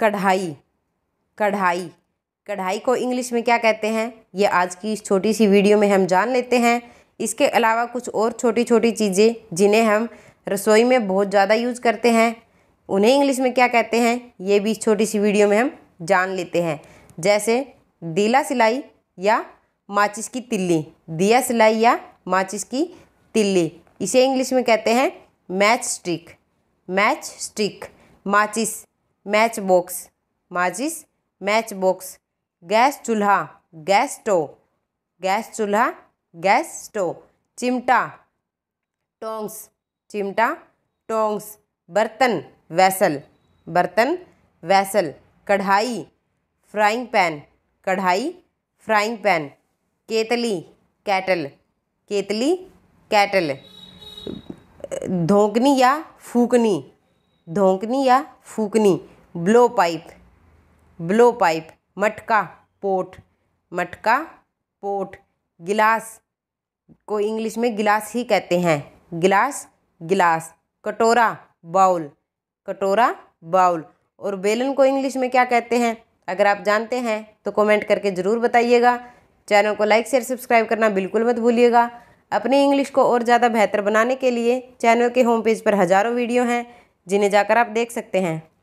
कढ़ाई कढ़ाई कढ़ाई को इंग्लिश में क्या कहते हैं ये आज की इस छोटी सी वीडियो में हम जान लेते हैं इसके अलावा कुछ और छोटी छोटी चीज़ें जिन्हें हम रसोई में बहुत ज़्यादा यूज करते हैं उन्हें इंग्लिश में क्या कहते हैं ये भी इस छोटी सी वीडियो में हम जान लेते हैं जैसे दीला सिलाई या माचिस की तिल्ली दिया सिलाई या माचिस की तिल्ली इसे इंग्लिश में कहते हैं मैच स्टिक मैच स्टिक माचिस मैच बॉक्स माजिस मैच बॉक्स गैस चूल्हा गैस स्टोव गैस चूल्हा गैस स्टोव चिमटा टोंग्स चिमटा टोंग्स बर्तन वैसल बर्तन वैसल कढ़ाई फ्राइंग पैन कढ़ाई फ्राइंग पैन केतली कैटल केतली कैटल धोकनी या फूकनी धोंकनी या फूकनी ब्लो पाइप ब्लो पाइप मटका पोट मटका पोट गिलास को इंग्लिश में गिलास ही कहते हैं गिलास गिलास कटोरा बाउल कटोरा बाउल और बेलन को इंग्लिश में क्या कहते हैं अगर आप जानते हैं तो कमेंट करके ज़रूर बताइएगा चैनल को लाइक शेयर सब्सक्राइब करना बिल्कुल मत भूलिएगा अपनी इंग्लिश को और ज़्यादा बेहतर बनाने के लिए चैनल के होम पेज पर हज़ारों वीडियो हैं जिन्हें जाकर आप देख सकते हैं